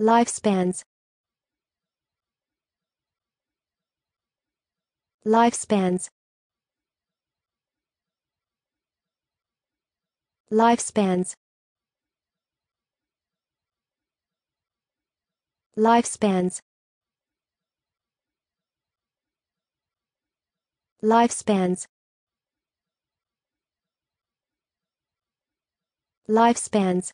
lifespans lifespans lifespans lifespans lifespans lifespans